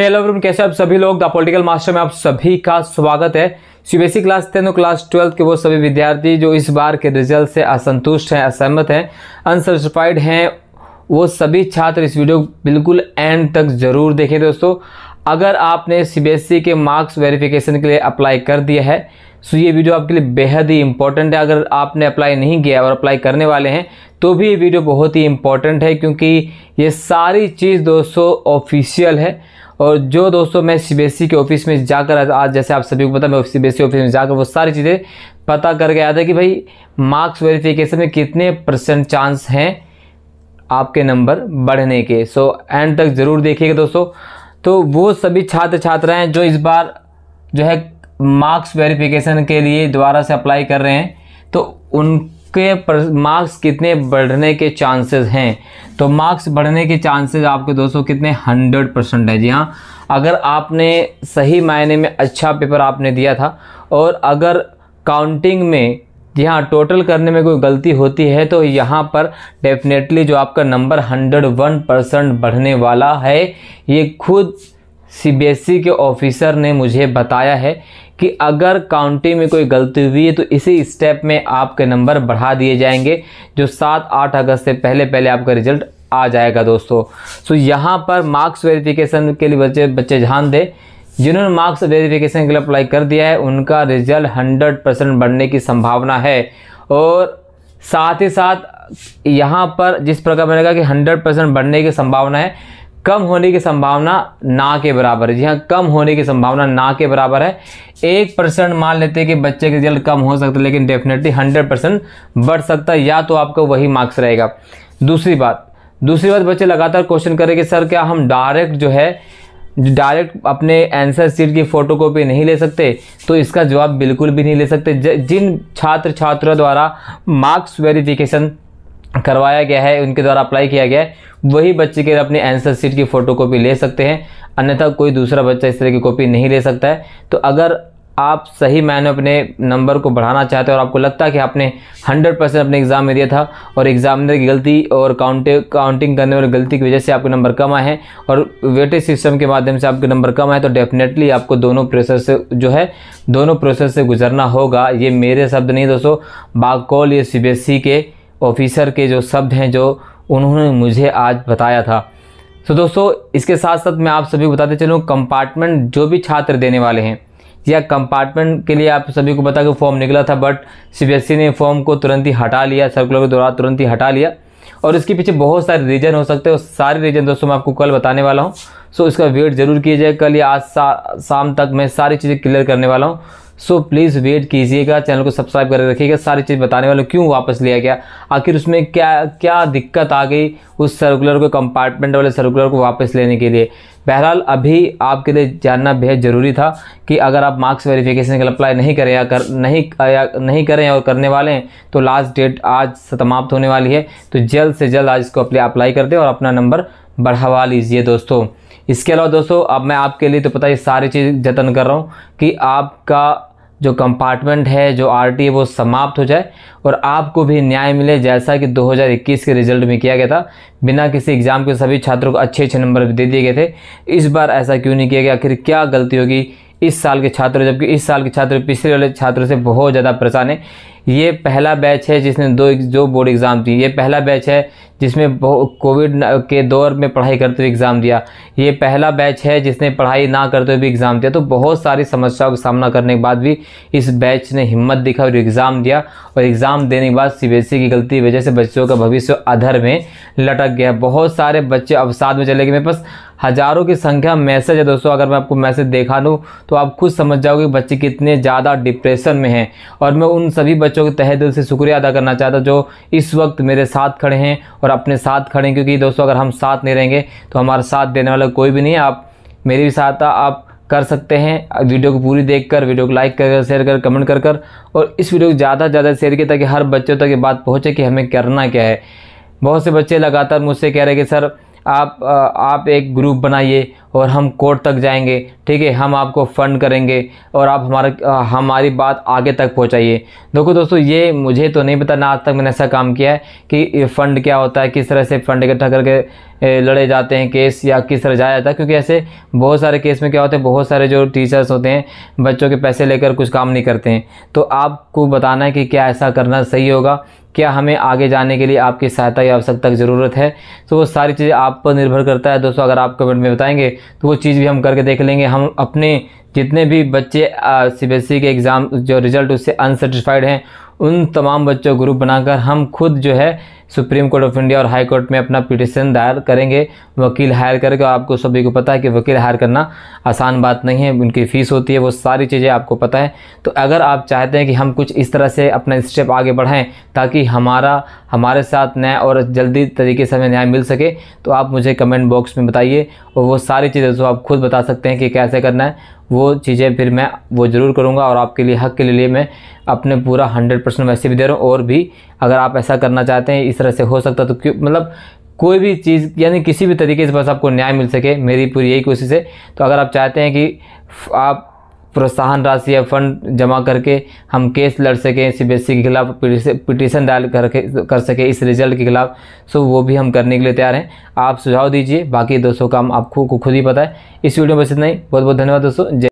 hello everyone कैसे आप सभी लोग द पॉलिटिकल मास्टर में आप सभी का स्वागत है सीबीएसई क्लास टेन और क्लास ट्वेल्थ के वो सभी विद्यार्थी जो इस बार के रिजल्ट से असंतुष्ट हैं असहमत हैं अनसेटिस्फाइड हैं वो सभी छात्र इस वीडियो बिल्कुल एंड तक जरूर देखें दोस्तों अगर आपने सीबीएसई के मार्क्स वेरिफिकेशन के लिए अप्लाई कर दिया है सो तो ये वीडियो आपके लिए बेहद ही इंपॉर्टेंट है अगर आपने अप्लाई नहीं किया और अप्लाई करने वाले हैं तो भी ये वीडियो बहुत ही इंपॉर्टेंट है क्योंकि ये सारी चीज़ दोस्तों ऑफिशियल है और जो दोस्तों मैं सी e के ऑफिस में जाकर आज जैसे आप सभी को पता मैं सी बी ऑफिस में जाकर वो सारी चीज़ें पता कर गया था कि भाई मार्क्स वेरिफिकेशन में कितने परसेंट चांस हैं आपके नंबर बढ़ने के सो एंड तक ज़रूर देखिएगा दोस्तों तो वो सभी छात्र छात्राएं जो इस बार जो है मार्क्स वेरिफिकेशन के लिए दोबारा से अप्लाई कर रहे हैं तो उनके मार्क्स कितने बढ़ने के चांसेस हैं तो मार्क्स बढ़ने के चांसेस आपके दोस्तों कितने हंड्रेड परसेंट है जी हाँ अगर आपने सही मायने में अच्छा पेपर आपने दिया था और अगर काउंटिंग में जी हाँ टोटल करने में कोई गलती होती है तो यहाँ पर डेफिनेटली जो आपका नंबर हंड्रेड वन परसेंट बढ़ने वाला है ये खुद सीबीएसई e के ऑफिसर ने मुझे बताया है कि अगर काउंटी में कोई गलती हुई है तो इसी स्टेप में आपके नंबर बढ़ा दिए जाएंगे जो सात आठ अगस्त से पहले पहले आपका रिजल्ट आ जाएगा दोस्तों सो यहाँ पर मार्क्स वेरिफिकेशन के लिए बच्चे बच्चे ध्यान दें जिन्होंने मार्क्स वेरिफिकेशन के लिए अप्लाई कर दिया है उनका रिजल्ट हंड्रेड परसेंट बढ़ने की संभावना है और साथ ही साथ यहाँ पर जिस प्रकार मैंने कहा कि हंड्रेड परसेंट बढ़ने की संभावना है कम होने की संभावना ना के बराबर है जी हाँ कम होने की संभावना ना के बराबर है एक परसेंट मान लेते हैं कि बच्चे के रिजल्ट कम हो सकता है लेकिन डेफिनेटली हंड्रेड परसेंट बढ़ सकता है या तो आपको वही मार्क्स रहेगा दूसरी बात दूसरी बात बच्चे लगातार क्वेश्चन करें कि सर क्या हम डायरेक्ट जो है डायरेक्ट अपने आंसर सीट की फ़ोटोकॉपी नहीं ले सकते तो इसका जवाब बिल्कुल भी नहीं ले सकते जिन छात्र छात्रों द्वारा मार्क्स वेरिफिकेशन करवाया गया है उनके द्वारा अप्लाई किया गया है वही बच्चे के अपने आंसर सीट की फ़ोटोकॉपी ले सकते हैं अन्यथा कोई दूसरा बच्चा इस तरह की कॉपी नहीं ले सकता है तो अगर आप सही मायने अपने नंबर को बढ़ाना चाहते हैं और आपको लगता है कि आपने 100 परसेंट अपने एग्ज़ाम में दिया था और एग्ज़ामिनर की गलती और काउंटे काउंटिंग करने वाली गलती की वजह से आपके नंबर कम आए हैं और वेटेज सिस्टम के माध्यम से आपके नंबर कम आए तो डेफिनेटली आपको दोनों प्रोसेस से जो है दोनों प्रोसेस से गुजरना होगा ये मेरे शब्द नहीं दोस्तों बाकौल ये सी e के ऑफिसर के जो शब्द हैं जो उन्होंने मुझे आज बताया था तो दोस्तों इसके साथ साथ मैं आप सभी को बताते चलूँ कंपार्टमेंट जो भी छात्र देने वाले हैं या कंपार्टमेंट के लिए आप सभी को बता कि फॉर्म निकला था बट सी e ने फॉर्म को तुरंत ही हटा लिया सर्कुलर के द्वारा तुरंत ही हटा लिया और इसके पीछे बहुत सारे रीज़न हो सकते हैं सारे रीज़न दोस्तों मैं आपको कल बताने वाला हूँ सो इसका वेट ज़रूर किया जाए कल या आज शाम तक मैं सारी चीज़ें क्लियर करने वाला हूँ सो प्लीज़ वेट कीजिएगा चैनल को सब्सक्राइब करके रखिएगा सारी चीज़ बताने वाले क्यों वापस लिया गया आखिर उसमें क्या क्या दिक्कत आ गई उस सर्कुलर को कंपार्टमेंट वाले सर्कुलर को वापस लेने के लिए बहरहाल अभी आपके लिए जानना बेहद ज़रूरी था कि अगर आप मार्क्स वेरिफिकेशन के अप्लाई नहीं करें या कर नहीं या नहीं करें और करने वाले हैं तो लास्ट डेट आज समाप्त होने वाली है तो जल्द से जल्द आज इसको अप्लाई कर दें और अपना नंबर बढ़ावा लीजिए दोस्तों इसके अलावा दोस्तों अब मैं आपके लिए तो पता ही सारी चीज़ जतन कर रहा हूँ कि आपका जो कंपार्टमेंट है जो आर है वो समाप्त हो जाए और आपको भी न्याय मिले जैसा कि 2021 के रिजल्ट में किया गया था बिना किसी एग्ज़ाम के सभी छात्रों को अच्छे अच्छे नंबर दे दिए गए थे इस बार ऐसा क्यों नहीं किया गया आखिर क्या गलती होगी इस साल के छात्र जबकि इस साल के छात्र पिछले वाले छात्रों से बहुत ज़्यादा परेशान है ये पहला बैच है जिसने दो जो बोर्ड एग्ज़ाम दी ये पहला बैच है जिसमें कोविड के दौर में पढ़ाई करते हुए एग्ज़ाम दिया ये पहला बैच है जिसने पढ़ाई ना करते हुए भी एग्ज़ाम दिया तो बहुत सारी समस्याओं का सामना करने के बाद भी इस बैच ने हिम्मत दिखा और एग्ज़ाम दिया और एग्ज़ाम देने के बाद सी e की गलती की वजह से बच्चों का भविष्य अधर में लटक गया बहुत सारे बच्चे अवसाद में चले गए मेरे पास हज़ारों की संख्या मैसेज है दोस्तों अगर मैं आपको मैसेज देखा लूँ तो आप खुद समझ जाओगे बच्चे कितने ज़्यादा डिप्रेशन में हैं और मैं उन सभी बच्चों के तहे दिल से शुक्रिया अदा करना चाहता जो इस वक्त मेरे साथ खड़े हैं और अपने साथ खड़े हैं क्योंकि दोस्तों अगर हम साथ नहीं रहेंगे तो हमारा साथ देने वाला कोई भी नहीं है आप मेरी भी सहायता आप कर सकते हैं वीडियो को पूरी देखकर वीडियो को लाइक कर शेयर कर कमेंट कर कर और इस वीडियो को ज़्यादा से ज़्यादा शेयर किया ताकि हर बच्चों तक ये बात पहुँचे कि हमें करना क्या है बहुत से बच्चे लगातार मुझसे कह रहे हैं कि सर आप आप एक ग्रुप बनाइए और हम कोर्ट तक जाएंगे ठीक है हम आपको फ़ंड करेंगे और आप हमारा हमारी बात आगे तक पहुंचाइए देखो दोस्तों ये मुझे तो नहीं पता ना आज तक मैंने ऐसा काम किया है कि फ़ंड क्या होता है किस तरह से फ़ंड इकट्ठा करके लड़े जाते हैं केस या किस तरह जाया जाता है क्योंकि ऐसे बहुत सारे केस में क्या होते हैं बहुत सारे जो टीचर्स होते हैं बच्चों के पैसे लेकर कुछ काम नहीं करते हैं तो आपको बताना है कि क्या ऐसा करना सही होगा क्या हमें आगे जाने के लिए आपकी सहायता या आवश्यकता की ज़रूरत है तो वो सारी चीज़ें आप पर निर्भर करता है दोस्तों अगर आप कमेंट में बताएंगे तो वो चीज़ भी हम करके देख लेंगे हम अपने जितने भी बच्चे सी बी एस ई के एग्ज़ाम जो रिज़ल्ट उससे अनसेटिस्फाइड हैं उन तमाम बच्चों ग्रुप बनाकर हम खुद जो है सुप्रीम कोर्ट ऑफ इंडिया और हाई कोर्ट में अपना पिटिशन दायर करेंगे वकील हायर करके आपको सभी को पता है कि वकील हायर करना आसान बात नहीं है उनकी फ़ीस होती है वो सारी चीज़ें आपको पता है तो अगर आप चाहते हैं कि हम कुछ इस तरह से अपना स्टेप आगे बढ़ाएं ताकि हमारा हमारे साथ न्याय और जल्दी तरीके से हमें न्याय मिल सके तो आप मुझे कमेंट बॉक्स में बताइए और वो सारी चीज़ें जो तो आप खुद बता सकते हैं कि कैसे करना है वो चीज़ें फिर मैं वो ज़रूर करूँगा और आपके लिए हक के लिए मैं अपने पूरा हंड्रेड परसेंट वैसे भी दे रहा हूँ और भी अगर आप ऐसा करना चाहते हैं इस तरह से हो सकता तो क्यों मतलब कोई भी चीज़ यानी किसी भी तरीके से बस आपको न्याय मिल सके मेरी पूरी यही कोशिश है तो अगर आप चाहते हैं कि आप प्रोत्साहन राशि या फंड जमा करके हम केस लड़ सकें सी बी एस ई के खिलाफ पिटिशन डाल करके कर सके इस रिजल्ट के खिलाफ सो तो वो भी हम करने के लिए तैयार हैं आप सुझाव दीजिए बाकी दोस्तों का हम आपको खुद ही पता है इस वीडियो में बस इतना ही बहुत बहुत धन्यवाद दोस्तों जय